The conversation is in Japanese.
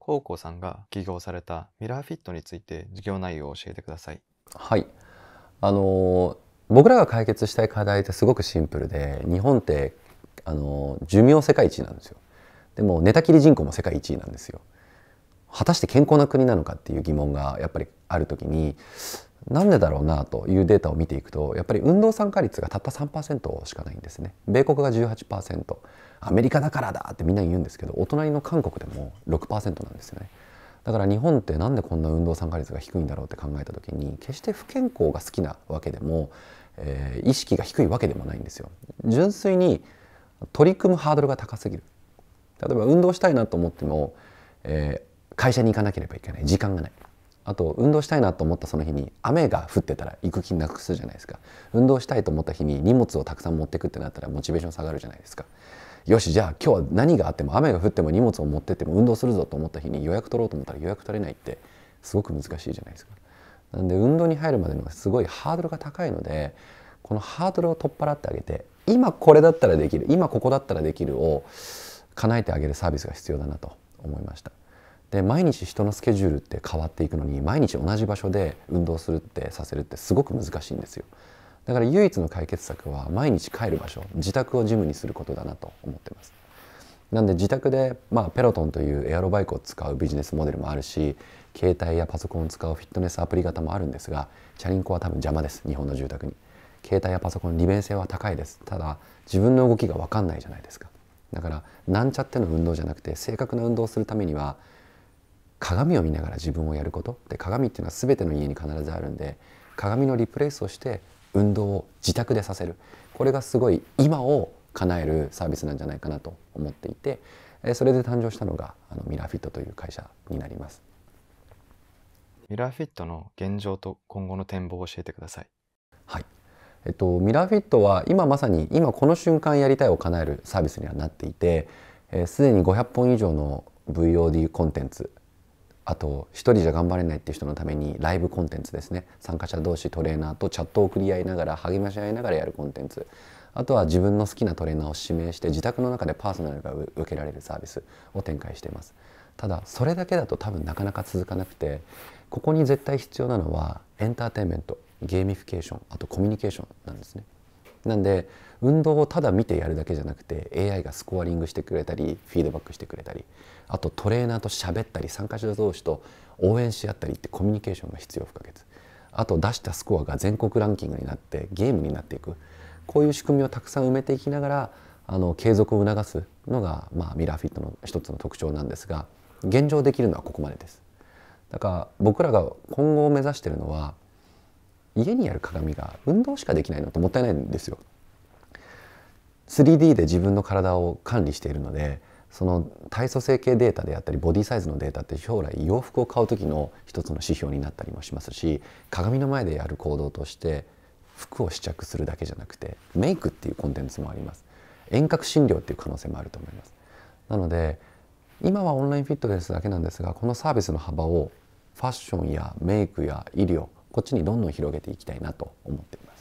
高校さんが起業されたミラーフィットについて事業内容を教えてください。はい。あの僕らが解決したい課題ってすごくシンプルで、日本ってあの寿命世界一なんですよ。でも寝たきり人口も世界一位なんですよ。果たして健康な国なのかっていう疑問がやっぱりある時になんでだろうなというデータを見ていくとやっぱり運動参加率がたった3%しかないんですね米国が18%アメリカだからだってみんな言うんですけどお隣の韓国でも6%なんですよねだから日本ってなんでこんな運動参加率が低いんだろうって考えた時に決して不健康が好きなわけでも、えー、意識が低いわけでもないんですよ純粋に取り組むハードルが高すぎる例えば運動したいなと思っても、えー、会社に行かなければいけない時間がないあと運動したいなと思ったその日に雨が降ってたら行く気なくすじゃないですか運動したいと思った日に荷物をたくさん持ってくってなったらモチベーション下がるじゃないですかよしじゃあ今日は何があっても雨が降っても荷物を持ってっても運動するぞと思った日に予約取ろうと思ったら予約取れないってすごく難しいじゃないですかなんで運動に入るまでのすごいハードルが高いのでこのハードルを取っ払ってあげて今これだったらできる今ここだったらできるを叶えてあげるサービスが必要だなと思いましたで毎日人のスケジュールって変わっていくのに毎日同じ場所で運動するってさせるってすごく難しいんですよだから唯一の解決策は毎日帰る場所自宅をジムにすることだなと思ってますなんで自宅で、まあ、ペロトンというエアロバイクを使うビジネスモデルもあるし携帯やパソコンを使うフィットネスアプリ型もあるんですがチャリンコは多分邪魔です日本の住宅に携帯やパソコン利便性は高いですただ自分の動きが分かんないじゃないですかだからなんちゃっての運動じゃなくて正確な運動をするためには鏡を見ながら自分をやることで鏡っていうのは全ての家に必ずあるんで鏡のリプレイスをして運動を自宅でさせるこれがすごい今を叶えるサービスなんじゃないかなと思っていてそれで誕生したのがあのミラーフィットという会社になりますミラーフィットの現状と今後の展望を教えてくださいはいえっと、ミラーフィットは今まさに今この瞬間やりたいを叶えるサービスにはなっていてすで、えー、に500本以上の VOD コンテンツあと1人じゃ頑張れないっていう人のためにライブコンテンツですね参加者同士トレーナーとチャットを送り合いながら励まし合いながらやるコンテンツあとは自分の好きなトレーナーを指名して自宅の中でパーソナルが受けられるサービスを展開していますただそれだけだと多分なかなか続かなくてここに絶対必要なのはエンターテインメントゲーミフィケーションあとコミュニケーションなんですねなんで運動をただ見てやるだけじゃなくて AI がスコアリングしてくれたりフィードバックしてくれたりあとトレーナーと喋ったり参加者同士と応援し合ったりってコミュニケーションが必要不可欠あと出したスコアが全国ランキングになってゲームになっていくこういう仕組みをたくさん埋めていきながらあの継続を促すのが、まあ、ミラーフィットの一つの特徴なんですが現状できるのはここまでです。だから僕らが今後目指してるのは家にある鏡が運動しかできないのってもったいないんですよ。3D で自分の体を管理しているのでその体組成計データであったりボディサイズのデータって将来洋服を買う時の一つの指標になったりもしますし鏡の前でやる行動として服を試着するだけじゃなくてメイクっていうコンテンツもあります遠隔診療っていう可能性もあると思いますなので今はオンラインフィットネスだけなんですがこのサービスの幅をファッションやメイクや医療こっちにどんどん広げていきたいなと思っています。